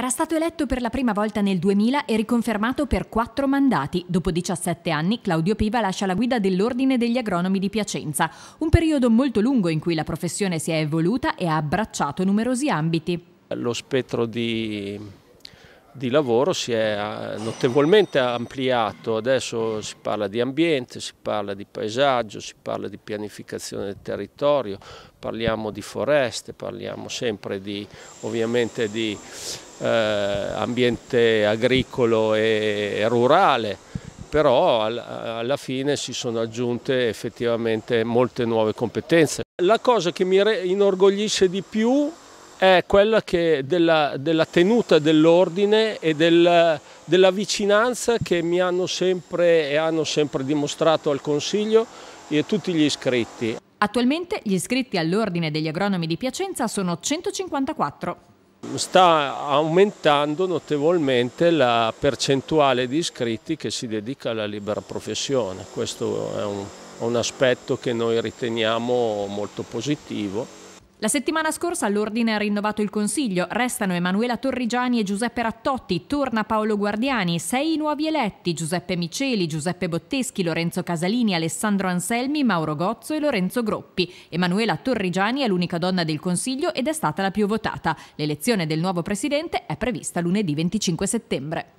Era stato eletto per la prima volta nel 2000 e riconfermato per quattro mandati. Dopo 17 anni Claudio Piva lascia la guida dell'Ordine degli Agronomi di Piacenza, un periodo molto lungo in cui la professione si è evoluta e ha abbracciato numerosi ambiti. Lo spettro di, di lavoro si è notevolmente ampliato, adesso si parla di ambiente, si parla di paesaggio, si parla di pianificazione del territorio, parliamo di foreste, parliamo sempre di, ovviamente di eh, ambiente agricolo e, rurale, però al, alla fine si sono aggiunte effettivamente molte nuove competenze. La cosa che mi inorgoglisce di più è quella della, della, tenuta dell'ordine e del, della vicinanza che mi hanno sempre e hanno sempre dimostrato al Consiglio e a tutti gli iscritti. Attualmente gli iscritti all'Ordine degli Agronomi di Piacenza sono 154. Sta aumentando notevolmente la percentuale di iscritti che si dedica alla libera professione, questo è un, un aspetto che noi riteniamo molto positivo. La settimana scorsa l'ordine ha rinnovato il consiglio, restano Emanuela Torrigiani e Giuseppe Rattotti, torna Paolo Guardiani, sei nuovi eletti Giuseppe Miceli, Giuseppe Botteschi, Lorenzo Casalini, Alessandro Anselmi, Mauro Gozzo e Lorenzo Groppi. Emanuela Torrigiani è l'unica donna del consiglio ed è stata la più votata. L'elezione del nuovo presidente è prevista lunedì 25 settembre.